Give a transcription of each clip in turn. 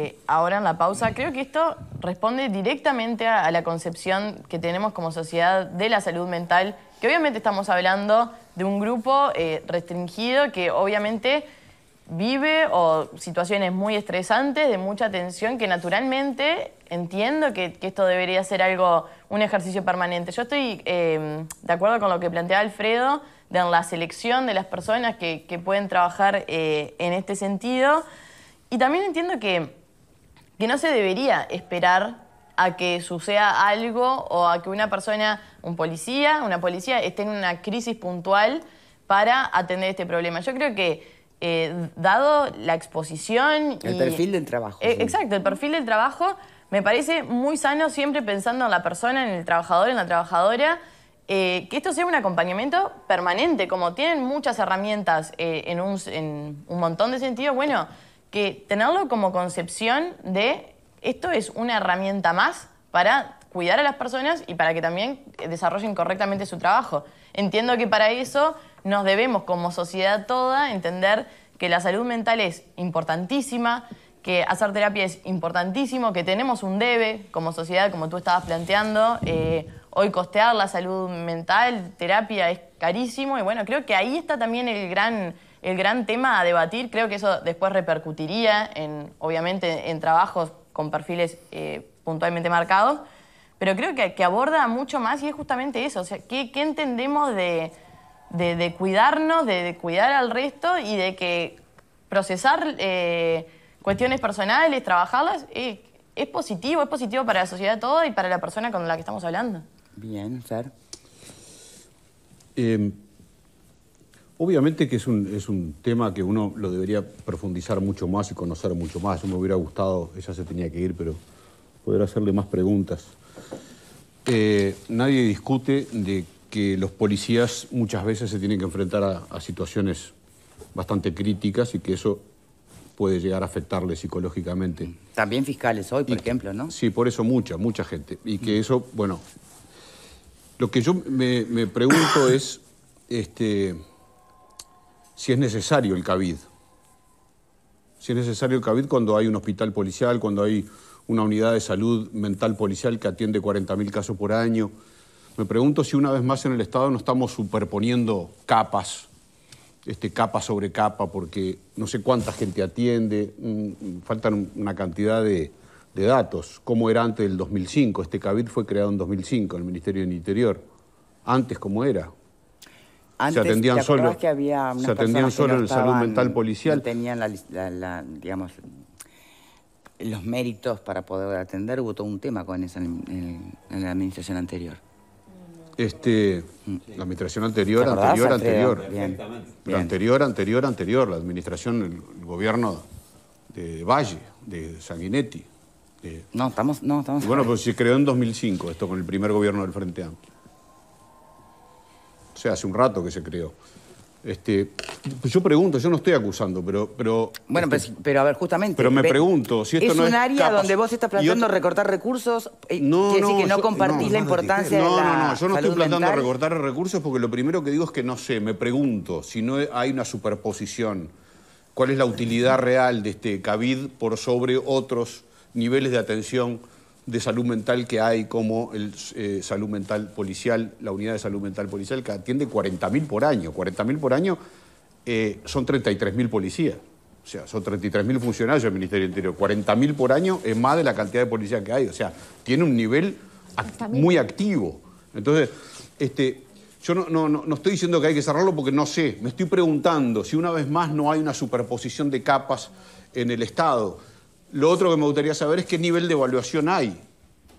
Eh, ahora en la pausa, creo que esto responde directamente a, la concepción que tenemos como sociedad de la salud mental, que obviamente estamos hablando de un grupo eh, restringido que obviamente vive situaciones muy estresantes, de mucha tensión, que naturalmente entiendo que, esto debería ser algo, un ejercicio permanente. Yo estoy eh, de acuerdo con lo que plantea Alfredo de la selección de las personas que, pueden trabajar en este sentido. Y también entiendo que que no se debería esperar a que suceda algo o a que una persona, un policía, una policía esté en una crisis puntual para atender este problema. Yo creo que eh, dado la exposición... El perfil del trabajo. Eh, exacto, el perfil del trabajo me parece muy sano siempre pensando en la persona, en el trabajador, en la trabajadora, eh, que esto sea un acompañamiento permanente, como tienen muchas herramientas en un, en un montón de sentidos, bueno que tenerlo como concepción de esto es una herramienta más para cuidar a las personas y para que también eh, desarrollen correctamente su trabajo. Entiendo que para eso nos debemos como sociedad toda entender que la salud mental es importantísima, que hacer terapia es importantísimo, que tenemos un debe como sociedad, como tú estabas planteando. Eh, hoy costear la salud mental, terapia es carísimo y bueno, creo que ahí está también el gran el gran tema a debatir. Creo que eso después repercutiría, en, obviamente, en trabajos con perfiles eh, puntualmente marcados, pero creo que, aborda mucho más y es justamente eso. O sea, ¿qué, entendemos de, de, cuidarnos, de, cuidar al resto y de que procesar eh, cuestiones personales, trabajarlas, eh, es positivo, es positivo para la sociedad toda y para la persona con la que estamos hablando? Bien, Fer. Em, Obviamente que es un, tema que uno lo debería profundizar mucho más y conocer mucho más. Yo me hubiera gustado, ella se tenía que ir, pero poder hacerle más preguntas. Eh, nadie discute de que los policías muchas veces se tienen que enfrentar a, situaciones bastante críticas y que eso puede llegar a afectarle psicológicamente. También fiscales hoy, por ejemplo, ¿no? Sí, por eso mucha, mucha gente. Y que eso, bueno, lo que yo me, me pregunto es, este, si es necesario el CABID. Si es necesario el CABID cuando hay un hospital policial, cuando hay una unidad de salud mental policial que atiende 40.000 casos por año. Me pregunto si una vez más en el Estado no estamos superponiendo capas, este, capa sobre capa, porque no sé cuánta gente atiende, mm, mm, faltan una cantidad de, datos. ¿Cómo era antes del 2005? Este CABID fue creado en 2005, en el Ministerio del Interior. Antes, ¿cómo era? Antes, se atendían, solo, que había se atendían solo en salud mental policial. tenían, digamos, los méritos para poder atender. Hubo todo un tema con esa en, la administración anterior. Este, mm. la administración anterior, anterior, anterior. La anterior, anterior, anterior. La administración, el, gobierno de Valle, de Sanguinetti. No, estamos... No, estamos bueno, pues se creó en 2005 esto con el primer gobierno del Frente Amplio. O sea, hace un rato que se creó. Este, pues yo pregunto, yo no estoy acusando, pero... pero bueno, este, pero, a ver, justamente... Pero me pregunto, si esto no es... un área donde vos estás planteando recortar recursos, eh, no, que no compartís la importancia de la No, no, no, yo no estoy planteando recortar recursos porque lo primero que digo es que no sé, me pregunto si no hay una superposición, cuál es la utilidad real de este CABID por sobre otros niveles de atención de salud mental que hay, como el eh, salud mental policial, la unidad de salud mental policial, que atiende 40.000 por año. 40.000 por año eh, son 33.000 policías. O sea, son 33.000 funcionarios del Ministerio Interior. 40.000 por año es más de la cantidad de policías que hay. O sea, tiene un nivel muy activo. Entonces, este, yo no, no, no, estoy diciendo que hay que cerrarlo porque no sé. Me estoy preguntando si una vez más no hay una superposición de capas en el Estado. Lo otro que me gustaría saber es qué nivel de evaluación hay.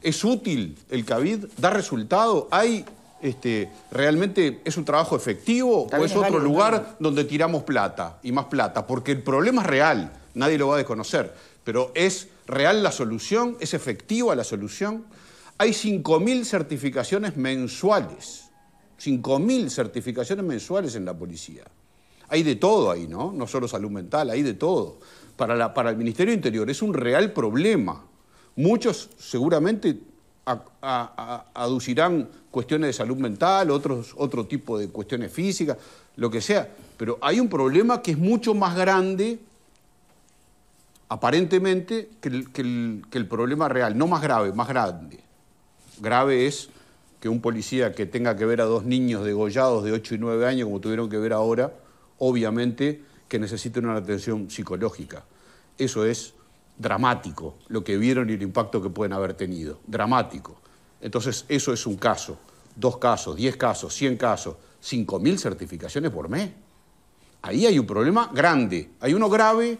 ¿Es útil el CAVID? ¿Da resultado? ¿Hay este, realmente es un trabajo efectivo o es, otro lugar donde tiramos plata y más plata? Porque el problema es real, nadie lo va a desconocer, pero ¿es real la solución? ¿Es efectiva la solución? Hay 5.000 certificaciones mensuales, 5.000 certificaciones mensuales en la policía. Hay de todo ahí, ¿no? No solo salud mental, hay de todo. Para, el Ministerio Interior es un real problema. Muchos seguramente aducirán cuestiones de salud mental, otros, otro tipo de cuestiones físicas, lo que sea. Pero hay un problema que es mucho más grande, aparentemente, que que el problema real. No más grave, más grande. Grave es que un policía que tenga que ver a dos niños degollados de 8 y 9 años, como tuvieron que ver ahora, obviamente que necesitan una atención psicológica. Eso es dramático, lo que vieron y el impacto que pueden haber tenido, dramático. Entonces, eso es un caso, dos casos, diez casos, cien casos, cinco mil certificaciones por mes. Ahí hay un problema grande, hay uno grave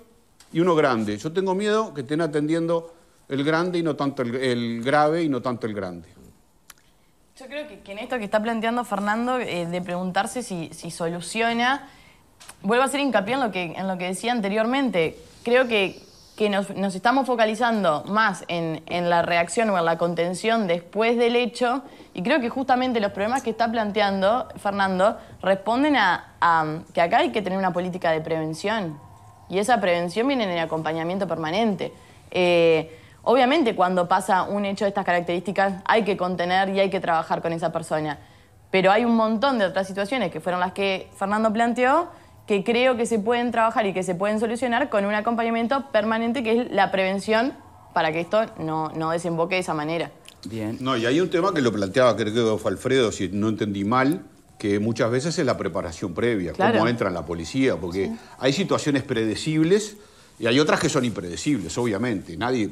y uno grande. Yo tengo miedo que estén atendiendo el grande y no tanto el, grave y no tanto el grande. Yo creo que, en esto que está planteando Fernando, eh, de preguntarse si, si soluciona vuelvo a hacer hincapié en lo que, en lo que decía anteriormente. Creo que, nos, estamos focalizando más en, la reacción o en la contención después del hecho y creo que justamente los problemas que está planteando Fernando responden a, que acá hay que tener una política de prevención y esa prevención viene en el acompañamiento permanente. Eh, obviamente cuando pasa un hecho de estas características hay que contener y hay que trabajar con esa persona, pero hay un montón de otras situaciones que fueron las que Fernando planteó que creo que se pueden trabajar y que se pueden solucionar con un acompañamiento permanente que es la prevención para que esto no, no desemboque de esa manera. Bien. No, y hay un tema que lo planteaba, creo que Alfredo, si no entendí mal, que muchas veces es la preparación previa, cómo entra la policía, porque hay situaciones predecibles y hay otras que son impredecibles, obviamente. Nadie,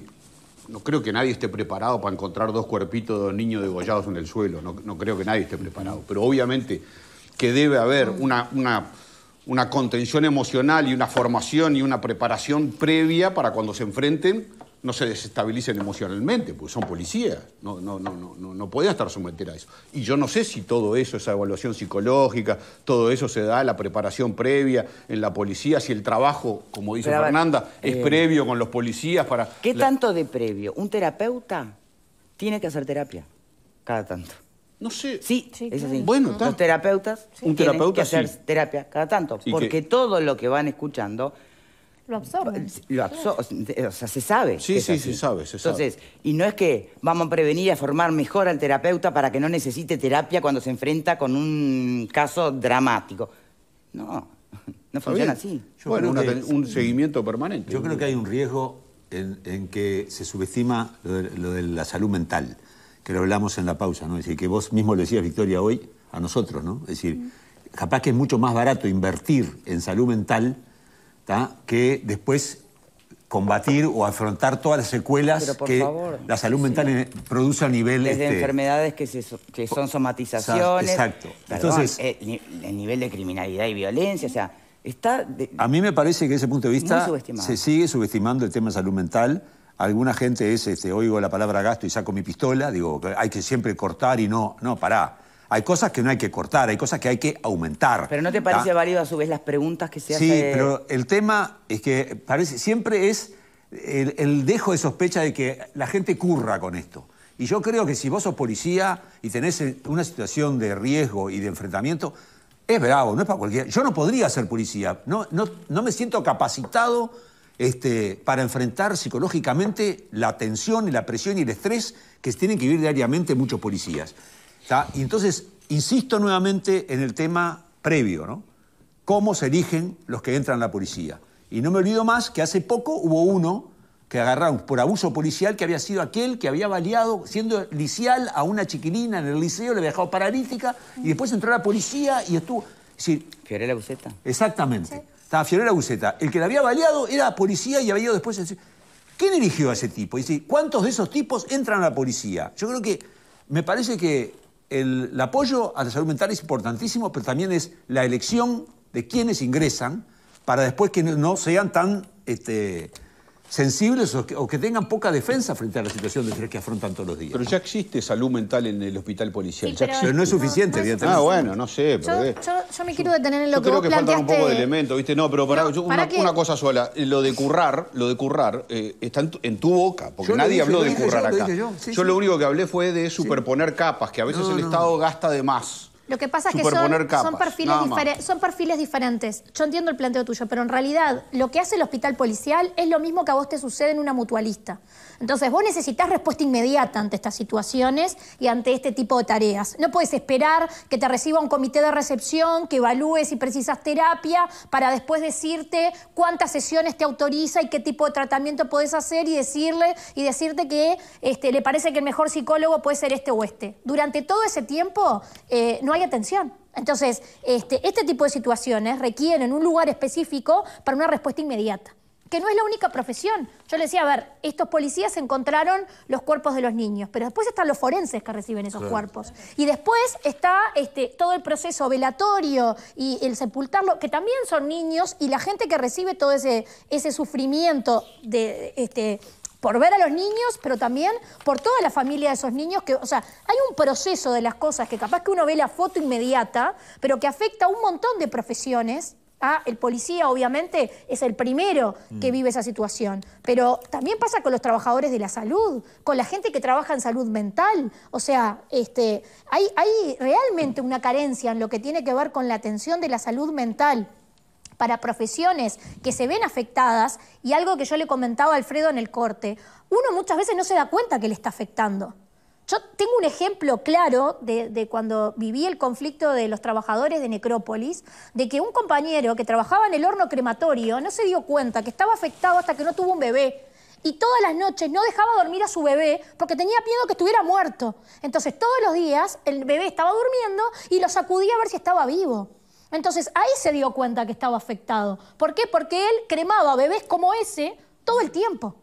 no creo que nadie esté preparado para encontrar dos cuerpitos de dos niños degollados en el suelo, no, creo que nadie esté preparado, pero obviamente que debe haber mm. una, una una contención emocional y una formación y una preparación previa para cuando se enfrenten no se desestabilicen emocionalmente, porque son policías, no, no, no, no, no no podían estar sometidos a eso. Y yo no sé si todo eso, esa evaluación psicológica, todo eso se da, la preparación previa en la policía, si el trabajo, como dice Fernanda, es eh, previo con los policías para... ¿Qué tanto de previo? ¿Un terapeuta tiene que hacer terapia? Cada tanto. No sé. Sí, es así. Bueno, Los terapeutas tienen que hacer terapia cada tanto, porque todo lo que van escuchando... Lo absorben. O sea, se sabe. Sí, sí, se sabe, Entonces, y no es que vamos a prevenir y a formar mejor al terapeuta para que no necesite terapia cuando se enfrenta con un caso dramático. No, no funciona así. bueno, un seguimiento permanente. Yo creo que hay un riesgo en, que se subestima lo de la salud mental que lo hablamos en la pausa, ¿no? Es decir, que vos mismo lo decías, Victoria, hoy a nosotros, ¿no? Es decir, capaz que es mucho más barato invertir en salud mental que después combatir o afrontar todas las secuelas que la salud mental produce a nivel... Desde este, enfermedades que, que son somatizaciones. Exacto. Entonces, eh, el nivel de criminalidad y violencia, o sea, está... a mí me parece que desde ese punto de vista se sigue subestimando el tema de salud mental Alguna gente es, este, oigo la palabra gasto y saco mi pistola, digo, hay que siempre cortar y no, no, pará. Hay cosas que no hay que cortar, hay cosas que hay que aumentar. Pero ¿no te parece ah. válido a su vez las preguntas que se hacen? Sí, pero el tema es que parece, siempre es el, dejo de sospecha de que la gente curra con esto. Y yo creo que si vos sos policía y tenés eh, una situación de riesgo y de enfrentamiento, es bravo, no es para cualquiera. Yo no podría ser policía, no, no, no me siento capacitado este, para enfrentar psicológicamente la tensión y la presión y el estrés que tienen que vivir diariamente muchos policías. Y entonces, insisto nuevamente en el tema previo, ¿no? ¿Cómo se eligen los que entran a la policía? Y no me olvido más que hace poco hubo uno que agarraron por abuso policial que había sido aquel que había baleado siendo licial a una chiquilina en el liceo, le había dejado paralítica y después entró a la policía y estuvo... Es la ¿Fiorella Buceta? Exactamente estaba Fiorella Buceta. El que la había baleado era policía y había ido después. decir... ¿Quién eligió a ese tipo? Y dice, ¿cuántos de esos tipos entran a la policía? Yo creo que, me parece que el, apoyo a la salud mental es importantísimo, pero también es la elección de quienes ingresan para después que no sean tan este, sensibles o que, tengan poca defensa frente a la situación de que afrontan todos los días. Pero ya existe salud mental en el hospital policial. pero, no es suficiente, Ah, bueno, no sé. yo, me quiero detener en lo yo que creo que un poco de elementos, ¿viste? No, pero para, una, cosa sola. Eh, lo de currar, lo de currar eh, está en tu, boca, porque nadie habló de currar acá. Yo, lo único que hablé fue de superponer capas, que a veces el Estado gasta de más. Lo que pasa es que son, perfiles son perfiles diferentes. Yo entiendo el planteo tuyo, pero en realidad lo que hace el hospital policial es lo mismo que a vos te sucede en una mutualista. Entonces, vos necesitas respuesta inmediata ante estas situaciones y ante este tipo de tareas. No puedes esperar que te reciba un comité de recepción, que evalúes si precisas terapia, para después decirte cuántas sesiones te autoriza y qué tipo de tratamiento puedes hacer y decirle y decirte que este, le parece que el mejor psicólogo puede ser este o este. Durante todo ese tiempo eh, no hay atención. Entonces, este, este tipo de situaciones requieren un lugar específico para una respuesta inmediata que no es la única profesión. Yo le decía, a ver, estos policías encontraron los cuerpos de los niños, pero después están los forenses que reciben esos cuerpos. Y después está este, todo el proceso velatorio y el sepultarlo, que también son niños y la gente que recibe todo ese, ese sufrimiento de... Este, por ver a los niños, pero también por toda la familia de esos niños, que, o sea, hay un proceso de las cosas que capaz que uno ve la foto inmediata, pero que afecta a un montón de profesiones Ah, el policía, obviamente, es el primero que mm. vive esa situación. Pero también pasa con los trabajadores de la salud, con la gente que trabaja en salud mental. O sea, este, hay, hay realmente una carencia en lo que tiene que ver con la atención de la salud mental para profesiones que se ven afectadas y algo que yo le comentaba a Alfredo en el corte, uno muchas veces no se da cuenta que le está afectando. Yo tengo un ejemplo claro de, cuando viví el conflicto de los trabajadores de Necrópolis, de que un compañero que trabajaba en el horno crematorio no se dio cuenta que estaba afectado hasta que no tuvo un bebé. Y todas las noches no dejaba dormir a su bebé porque tenía miedo que estuviera muerto. Entonces todos los días el bebé estaba durmiendo y lo sacudía a ver si estaba vivo. Entonces ahí se dio cuenta que estaba afectado. ¿Por qué? Porque él cremaba bebés como ese todo el tiempo.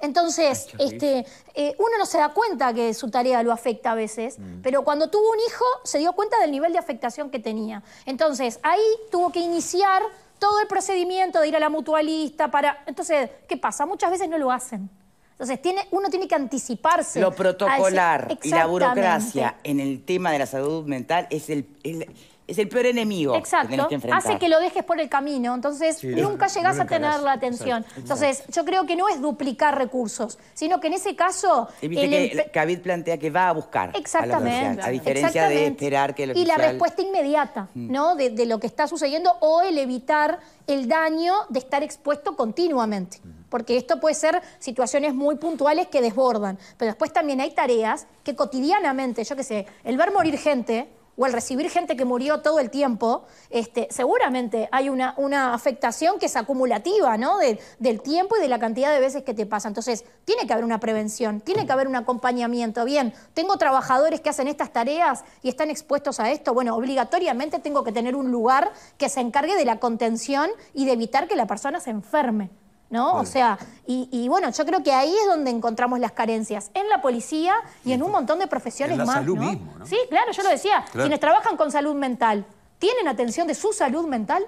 Entonces, este, eh, uno no se da cuenta que su tarea lo afecta a veces, mm. pero cuando tuvo un hijo se dio cuenta del nivel de afectación que tenía. Entonces, ahí tuvo que iniciar todo el procedimiento de ir a la mutualista para... Entonces, ¿qué pasa? Muchas veces no lo hacen. Entonces, tiene, uno tiene que anticiparse. Lo protocolar y la burocracia en el tema de la salud mental es el es el peor enemigo. Exacto. Que Hace que lo dejes por el camino, entonces nunca llegas a tener la atención. Entonces, yo creo que no es duplicar recursos, sino que en ese caso. que plantea que va a buscar. Exactamente. A, diferencia de esperar que lo Y la respuesta inmediata, mm. ¿no? De, lo que está sucediendo o el evitar el daño de estar expuesto continuamente. Porque esto puede ser situaciones muy puntuales que desbordan. Pero después también hay tareas que cotidianamente, yo qué sé, el ver morir gente o al recibir gente que murió todo el tiempo, este, seguramente hay una, afectación que es acumulativa ¿no? del tiempo y de la cantidad de veces que te pasa. Entonces, tiene que haber una prevención, tiene que haber un acompañamiento. Bien, tengo trabajadores que hacen estas tareas y están expuestos a esto. Bueno, obligatoriamente tengo que tener un lugar que se encargue de la contención y de evitar que la persona se enferme. ¿no? O sea, y, bueno, yo creo que ahí es donde encontramos las carencias, en la policía y en un montón de profesiones más. Sí, claro, yo lo decía, quienes trabajan con salud mental, ¿tienen atención de su salud mental?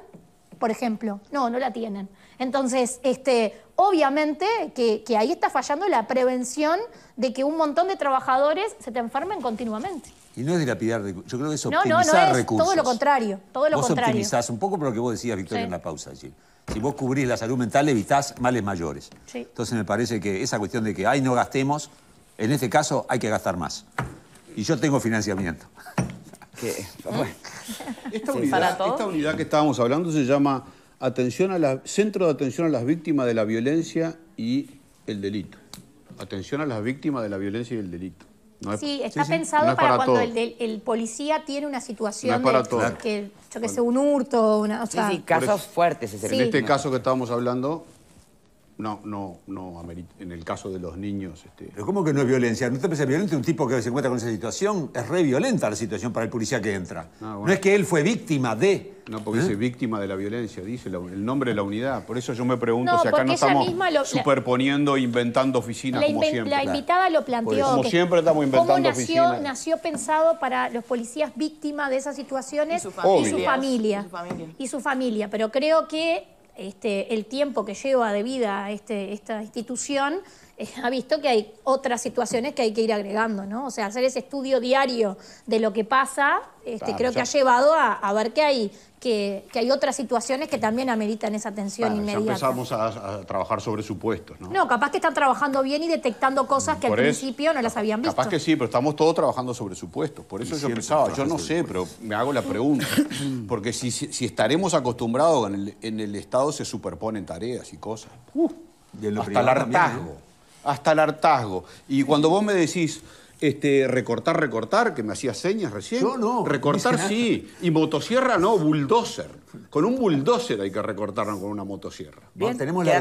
Por ejemplo, no, no la tienen. Entonces, este, obviamente que, que ahí está fallando la prevención de que un montón de trabajadores se te enfermen continuamente. Y no es recursos, yo creo que es optimizar no, no, no es Todo lo contrario, todo lo vos contrario. optimizás un poco por lo que vos decías, Victoria, en la pausa allí. Si vos cubrís la salud mental, evitás males mayores. Entonces me parece que esa cuestión de que, ay, no gastemos, en este caso hay que gastar más. Y yo tengo financiamiento. Esta, unidad, esta unidad que estábamos hablando se llama atención a Centro de Atención a las Víctimas de la Violencia y el Delito. Atención a las víctimas de la violencia y el delito sí, está pensado para, cuando el, policía tiene una situación de, que, yo que un hurto, una, o sea, sí, sí, casos fuertes. En este caso que estábamos hablando, no, no, no, en el caso de los niños... Este. ¿Pero cómo que no es violencia? ¿No te parece violento un tipo que se encuentra con esa situación? Es re violenta la situación para el policía que entra. Ah, no es que él fue víctima de... No, porque es ¿Eh? víctima de la violencia, dice el nombre de la unidad. Por eso yo me pregunto si acá no estamos superponiendo, inventando oficinas como siempre. La invitada lo planteó. Como siempre estamos inventando cómo nació, pensado para los policías víctimas de esas situaciones Y su familia. Y su familia. Pero creo que este, el tiempo que lleva de vida este, esta institución ha visto que hay otras situaciones que hay que ir agregando, ¿no? O sea, hacer ese estudio diario de lo que pasa, este, creo que ha llevado a, ver que hay que, hay otras situaciones que también ameritan esa atención y inmediata. Ya empezamos a, trabajar sobre supuestos, ¿no? No, capaz que están trabajando bien y detectando cosas que al principio no las habían visto. Capaz que sí, pero estamos todos trabajando sobre supuestos. Por eso yo pensaba, yo no sé, pero me hago la pregunta. Porque si, estaremos acostumbrados en el, Estado se superponen tareas y cosas. Uh, Hasta el hartazgo. ¿eh? hasta el hartazgo. Y cuando vos me decís, este, recortar, recortar, que me hacías señas recién. no. Recortar sí. Y motosierra no, bulldozer. Con un bulldozer hay que recortar, no con una motosierra. Bien, tenemos la,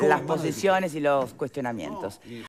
las posiciones y los cuestionamientos.